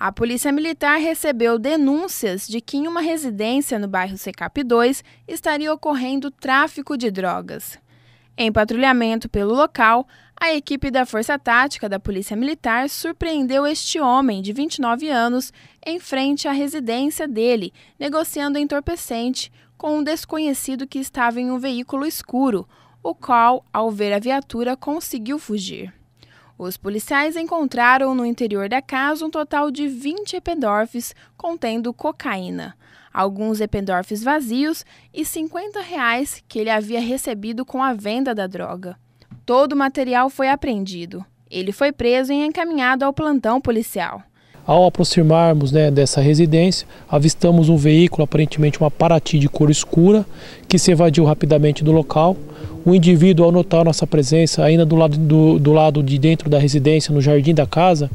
A Polícia Militar recebeu denúncias de que em uma residência no bairro Secap 2 estaria ocorrendo tráfico de drogas. Em patrulhamento pelo local, a equipe da Força Tática da Polícia Militar surpreendeu este homem de 29 anos em frente à residência dele, negociando entorpecente com um desconhecido que estava em um veículo escuro, o qual, ao ver a viatura, conseguiu fugir. Os policiais encontraram no interior da casa um total de 20 ependorfes contendo cocaína, alguns ependorfes vazios e 50 reais que ele havia recebido com a venda da droga. Todo o material foi apreendido. Ele foi preso e encaminhado ao plantão policial. Ao aproximarmos né, dessa residência, avistamos um veículo, aparentemente uma Parati de cor escura, que se evadiu rapidamente do local. O indivíduo, ao notar nossa presença ainda do lado, do, do lado de dentro da residência, no jardim da casa,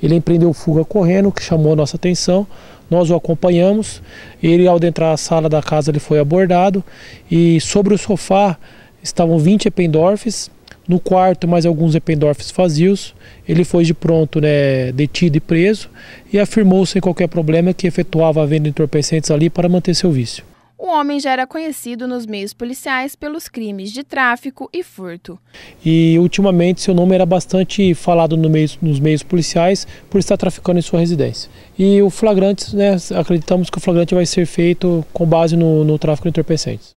ele empreendeu fuga correndo, que chamou nossa atenção. Nós o acompanhamos. Ele, ao entrar a sala da casa, ele foi abordado e sobre o sofá estavam 20 ependorfes, no quarto, mais alguns ependorfes vazios. Ele foi de pronto né, detido e preso e afirmou sem qualquer problema que efetuava a venda de entorpecentes ali para manter seu vício. O homem já era conhecido nos meios policiais pelos crimes de tráfico e furto. E ultimamente seu nome era bastante falado no meio, nos meios policiais por estar traficando em sua residência. E o flagrante, né, acreditamos que o flagrante vai ser feito com base no, no tráfico de entorpecentes.